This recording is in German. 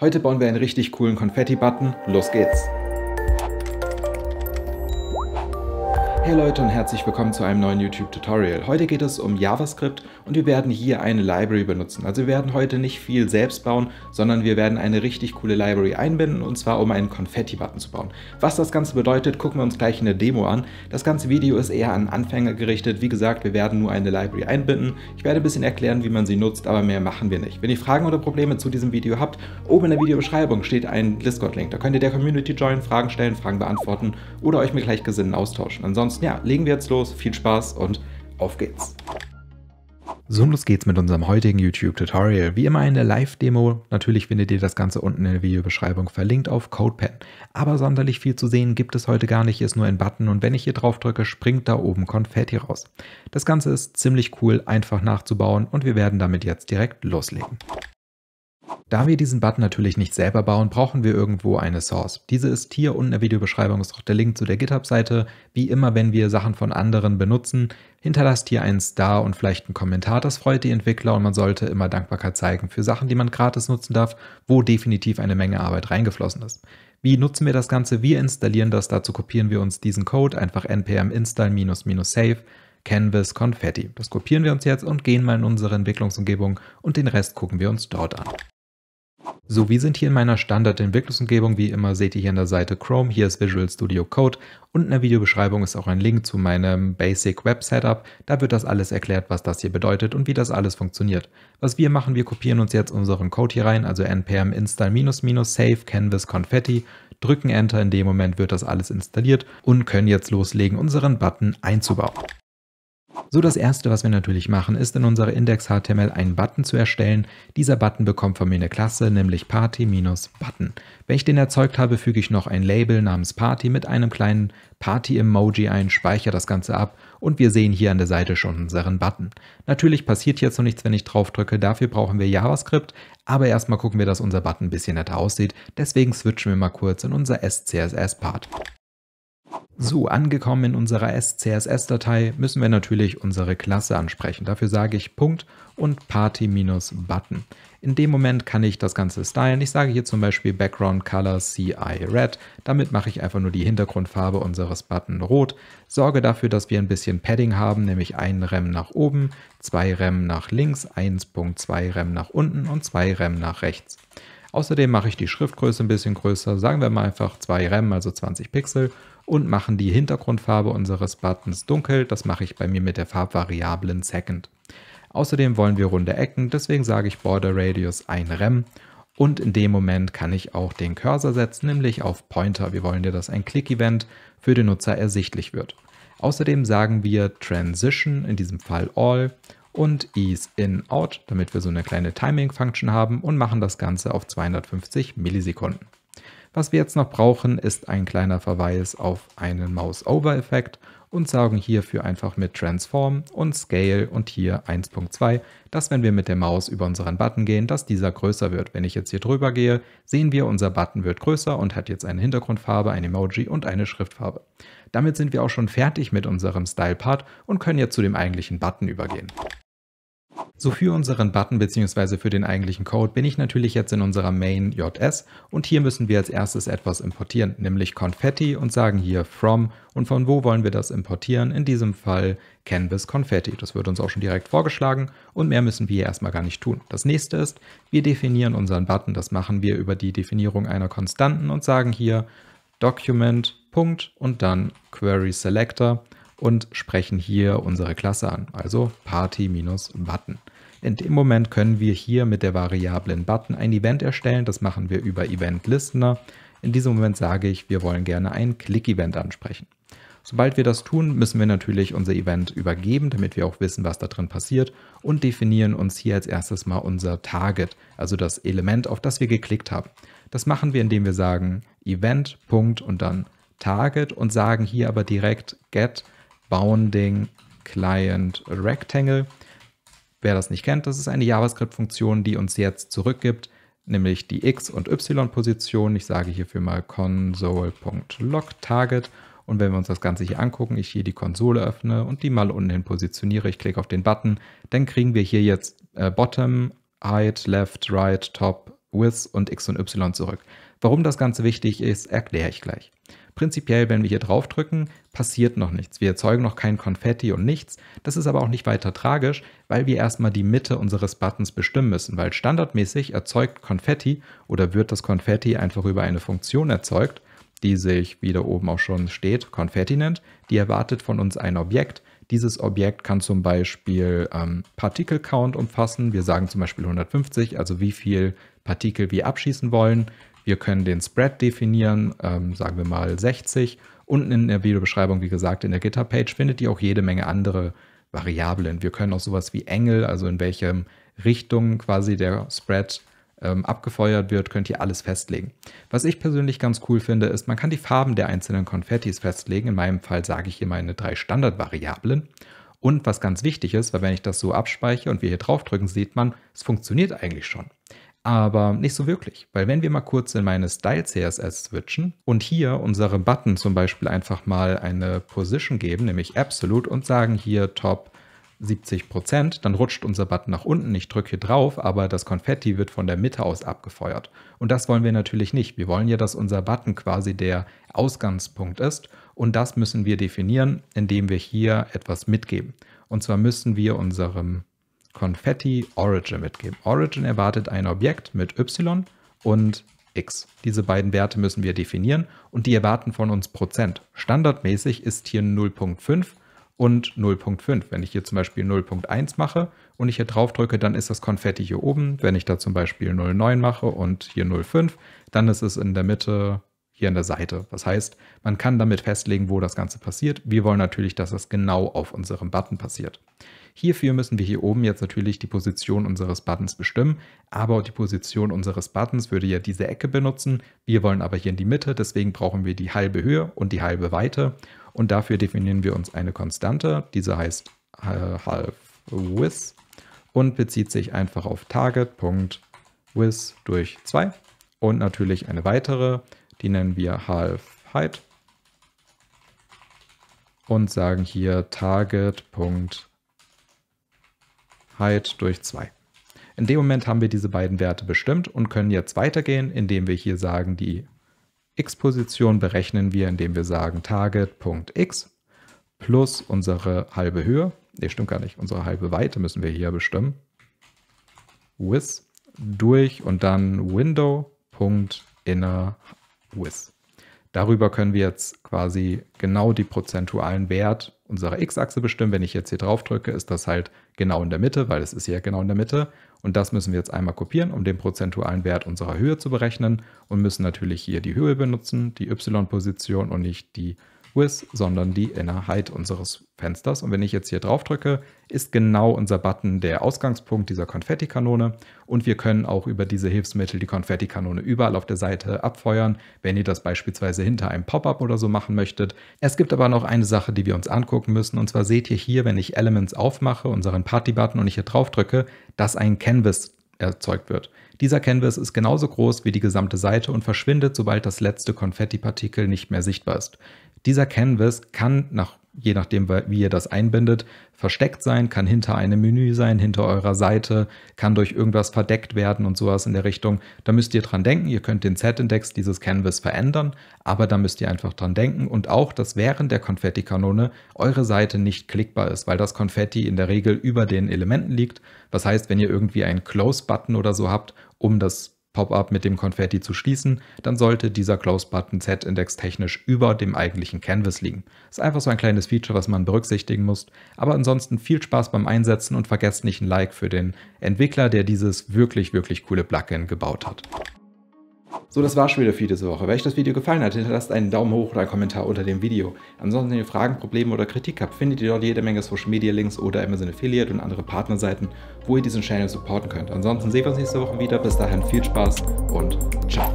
Heute bauen wir einen richtig coolen Konfetti-Button. Los geht's! Hey Leute und herzlich willkommen zu einem neuen YouTube Tutorial. Heute geht es um JavaScript und wir werden hier eine Library benutzen. Also wir werden heute nicht viel selbst bauen, sondern wir werden eine richtig coole Library einbinden und zwar um einen Konfetti-Button zu bauen. Was das Ganze bedeutet, gucken wir uns gleich in der Demo an. Das ganze Video ist eher an Anfänger gerichtet. Wie gesagt, wir werden nur eine Library einbinden. Ich werde ein bisschen erklären, wie man sie nutzt, aber mehr machen wir nicht. Wenn ihr Fragen oder Probleme zu diesem Video habt, oben in der Videobeschreibung steht ein Discord-Link. Da könnt ihr der Community joinen, Fragen stellen, Fragen beantworten oder euch mit gleichgesinnten austauschen. Ansonsten ja, legen wir jetzt los. Viel Spaß und auf geht's. So, los geht's mit unserem heutigen YouTube-Tutorial. Wie immer eine Live-Demo. Natürlich findet ihr das Ganze unten in der Videobeschreibung verlinkt auf CodePen. Aber sonderlich viel zu sehen gibt es heute gar nicht, ist nur ein Button und wenn ich hier drauf drücke, springt da oben Konfetti raus. Das Ganze ist ziemlich cool, einfach nachzubauen und wir werden damit jetzt direkt loslegen. Da wir diesen Button natürlich nicht selber bauen, brauchen wir irgendwo eine Source. Diese ist hier unten in der Videobeschreibung ist auch der Link zu der GitHub-Seite. Wie immer, wenn wir Sachen von anderen benutzen, hinterlasst hier einen Star und vielleicht einen Kommentar. Das freut die Entwickler und man sollte immer Dankbarkeit zeigen für Sachen, die man gratis nutzen darf, wo definitiv eine Menge Arbeit reingeflossen ist. Wie nutzen wir das Ganze? Wir installieren das. Dazu kopieren wir uns diesen Code, einfach npm install-save. Canvas Confetti. Das kopieren wir uns jetzt und gehen mal in unsere Entwicklungsumgebung und den Rest gucken wir uns dort an. So, wir sind hier in meiner Standard-Entwicklungsumgebung. Wie immer seht ihr hier an der Seite Chrome. Hier ist Visual Studio Code und in der Videobeschreibung ist auch ein Link zu meinem Basic Web Setup. Da wird das alles erklärt, was das hier bedeutet und wie das alles funktioniert. Was wir machen, wir kopieren uns jetzt unseren Code hier rein, also npm install minus save canvas confetti, drücken Enter. In dem Moment wird das alles installiert und können jetzt loslegen, unseren Button einzubauen. So, das erste, was wir natürlich machen, ist in unserer Index.html einen Button zu erstellen. Dieser Button bekommt von mir eine Klasse, nämlich Party-Button. Wenn ich den erzeugt habe, füge ich noch ein Label namens Party mit einem kleinen Party-Emoji ein, speichere das Ganze ab und wir sehen hier an der Seite schon unseren Button. Natürlich passiert jetzt noch nichts, wenn ich drauf drücke, dafür brauchen wir JavaScript, aber erstmal gucken wir, dass unser Button ein bisschen netter aussieht, deswegen switchen wir mal kurz in unser SCSS-Part. So, angekommen in unserer SCSS-Datei müssen wir natürlich unsere Klasse ansprechen. Dafür sage ich Punkt und Party-Button. In dem Moment kann ich das Ganze stylen. Ich sage hier zum Beispiel Background Color CI Red. Damit mache ich einfach nur die Hintergrundfarbe unseres Button rot. Sorge dafür, dass wir ein bisschen Padding haben, nämlich ein Rem nach oben, zwei Rem nach links, 1.2 Rem nach unten und zwei Rem nach rechts. Außerdem mache ich die Schriftgröße ein bisschen größer, sagen wir mal einfach 2 Rem, also 20 Pixel und machen die Hintergrundfarbe unseres Buttons dunkel. Das mache ich bei mir mit der Farbvariablen Second. Außerdem wollen wir runde Ecken, deswegen sage ich Border Radius 1 Rem und in dem Moment kann ich auch den Cursor setzen, nämlich auf Pointer. Wir wollen ja, dass ein Click-Event für den Nutzer ersichtlich wird. Außerdem sagen wir Transition, in diesem Fall All und Ease in Out, damit wir so eine kleine Timing Function haben und machen das Ganze auf 250 Millisekunden. Was wir jetzt noch brauchen, ist ein kleiner Verweis auf einen Mouse Over Effekt und sagen hierfür einfach mit Transform und Scale und hier 1.2, dass wenn wir mit der Maus über unseren Button gehen, dass dieser größer wird. Wenn ich jetzt hier drüber gehe, sehen wir, unser Button wird größer und hat jetzt eine Hintergrundfarbe, ein Emoji und eine Schriftfarbe. Damit sind wir auch schon fertig mit unserem Style-Part und können jetzt zu dem eigentlichen Button übergehen. So für unseren Button bzw. für den eigentlichen Code bin ich natürlich jetzt in unserer Main JS und hier müssen wir als erstes etwas importieren, nämlich Konfetti und sagen hier from und von wo wollen wir das importieren? In diesem Fall Canvas Konfetti. Das wird uns auch schon direkt vorgeschlagen und mehr müssen wir hier erstmal gar nicht tun. Das nächste ist, wir definieren unseren Button. Das machen wir über die Definierung einer Konstanten und sagen hier Document Punkt und dann Query Selector und sprechen hier unsere Klasse an, also Party-Button. In dem Moment können wir hier mit der Variablen Button ein Event erstellen. Das machen wir über Event Listener. In diesem Moment sage ich, wir wollen gerne ein Click-Event ansprechen. Sobald wir das tun, müssen wir natürlich unser Event übergeben, damit wir auch wissen, was da drin passiert und definieren uns hier als erstes mal unser Target, also das Element, auf das wir geklickt haben. Das machen wir, indem wir sagen Event, Punkt und dann Target und sagen hier aber direkt Get Bounding Client Rectangle. Wer das nicht kennt, das ist eine JavaScript-Funktion, die uns jetzt zurückgibt, nämlich die X- und Y-Position. Ich sage hierfür mal console.logTarget. Und wenn wir uns das Ganze hier angucken, ich hier die Konsole öffne und die mal unten hin positioniere, ich klicke auf den Button, dann kriegen wir hier jetzt äh, Bottom, Height, Left, Right, Top, Width und X und Y zurück. Warum das Ganze wichtig ist, erkläre ich gleich. Prinzipiell, wenn wir hier drauf drücken, passiert noch nichts. Wir erzeugen noch kein Konfetti und nichts. Das ist aber auch nicht weiter tragisch, weil wir erstmal die Mitte unseres Buttons bestimmen müssen, weil standardmäßig erzeugt Konfetti oder wird das Konfetti einfach über eine Funktion erzeugt, die sich, wie da oben auch schon steht, Konfetti nennt. Die erwartet von uns ein Objekt. Dieses Objekt kann zum Beispiel ähm, Partikel-Count umfassen. Wir sagen zum Beispiel 150, also wie viel Partikel wir abschießen wollen. Wir können den Spread definieren, ähm, sagen wir mal 60. Unten in der Videobeschreibung, wie gesagt, in der GitHub-Page findet ihr auch jede Menge andere Variablen. Wir können auch sowas wie Engel, also in welche Richtung quasi der Spread ähm, abgefeuert wird, könnt ihr alles festlegen. Was ich persönlich ganz cool finde, ist, man kann die Farben der einzelnen Konfettis festlegen. In meinem Fall sage ich hier meine drei Standardvariablen. Und was ganz wichtig ist, weil wenn ich das so abspeichere und wir hier drauf drücken, sieht man, es funktioniert eigentlich schon aber nicht so wirklich. Weil wenn wir mal kurz in meine Style CSS switchen und hier unsere Button zum Beispiel einfach mal eine Position geben, nämlich Absolute und sagen hier Top 70 dann rutscht unser Button nach unten. Ich drücke hier drauf, aber das Konfetti wird von der Mitte aus abgefeuert. Und das wollen wir natürlich nicht. Wir wollen ja, dass unser Button quasi der Ausgangspunkt ist. Und das müssen wir definieren, indem wir hier etwas mitgeben. Und zwar müssen wir unserem Konfetti Origin mitgeben. Origin erwartet ein Objekt mit y und x. Diese beiden Werte müssen wir definieren und die erwarten von uns Prozent. Standardmäßig ist hier 0.5 und 0.5. Wenn ich hier zum Beispiel 0.1 mache und ich hier drauf drücke, dann ist das Konfetti hier oben. Wenn ich da zum Beispiel 0.9 mache und hier 0.5, dann ist es in der Mitte hier an der Seite. Das heißt, man kann damit festlegen, wo das Ganze passiert. Wir wollen natürlich, dass das genau auf unserem Button passiert. Hierfür müssen wir hier oben jetzt natürlich die Position unseres Buttons bestimmen, aber die Position unseres Buttons würde ja diese Ecke benutzen. Wir wollen aber hier in die Mitte, deswegen brauchen wir die halbe Höhe und die halbe Weite und dafür definieren wir uns eine Konstante, diese heißt äh, half width und bezieht sich einfach auf target.width durch 2 und natürlich eine weitere die nennen wir half-height und sagen hier target.height durch 2. In dem Moment haben wir diese beiden Werte bestimmt und können jetzt weitergehen, indem wir hier sagen, die x-Position berechnen wir, indem wir sagen target.x plus unsere halbe Höhe. Ne, stimmt gar nicht. Unsere halbe Weite müssen wir hier bestimmen. With durch und dann window.inner with. Darüber können wir jetzt quasi genau die prozentualen Wert unserer X-Achse bestimmen. Wenn ich jetzt hier drauf drücke, ist das halt genau in der Mitte, weil es ist ja genau in der Mitte. Und das müssen wir jetzt einmal kopieren, um den prozentualen Wert unserer Höhe zu berechnen und müssen natürlich hier die Höhe benutzen, die Y-Position und nicht die with, sondern die Innerheit unseres Fensters. Und wenn ich jetzt hier drauf drücke, ist genau unser Button der Ausgangspunkt dieser Konfettikanone. Und wir können auch über diese Hilfsmittel die Konfettikanone überall auf der Seite abfeuern, wenn ihr das beispielsweise hinter einem Pop-up oder so machen möchtet. Es gibt aber noch eine Sache, die wir uns angucken müssen. Und zwar seht ihr hier, wenn ich Elements aufmache, unseren Party-Button und ich hier drauf drücke, dass ein Canvas erzeugt wird. Dieser Canvas ist genauso groß wie die gesamte Seite und verschwindet, sobald das letzte Konfettipartikel nicht mehr sichtbar ist. Dieser Canvas kann, nach, je nachdem, wie ihr das einbindet, versteckt sein, kann hinter einem Menü sein, hinter eurer Seite, kann durch irgendwas verdeckt werden und sowas in der Richtung. Da müsst ihr dran denken, ihr könnt den Z-Index dieses Canvas verändern, aber da müsst ihr einfach dran denken und auch, dass während der Konfetti-Kanone eure Seite nicht klickbar ist, weil das Konfetti in der Regel über den Elementen liegt. Was heißt, wenn ihr irgendwie einen Close-Button oder so habt, um das Pop-up mit dem Konfetti zu schließen, dann sollte dieser Close Button Z-Index technisch über dem eigentlichen Canvas liegen. Ist einfach so ein kleines Feature, was man berücksichtigen muss. Aber ansonsten viel Spaß beim Einsetzen und vergesst nicht ein Like für den Entwickler, der dieses wirklich, wirklich coole Plugin gebaut hat. So, das war schon wieder für diese Woche. Wenn euch das Video gefallen hat, hinterlasst einen Daumen hoch oder einen Kommentar unter dem Video. Ansonsten, wenn ihr Fragen, Probleme oder Kritik habt, findet ihr dort jede Menge Social Media Links oder Amazon Affiliate und andere Partnerseiten, wo ihr diesen Channel supporten könnt. Ansonsten sehen wir uns nächste Woche wieder. Bis dahin viel Spaß und ciao.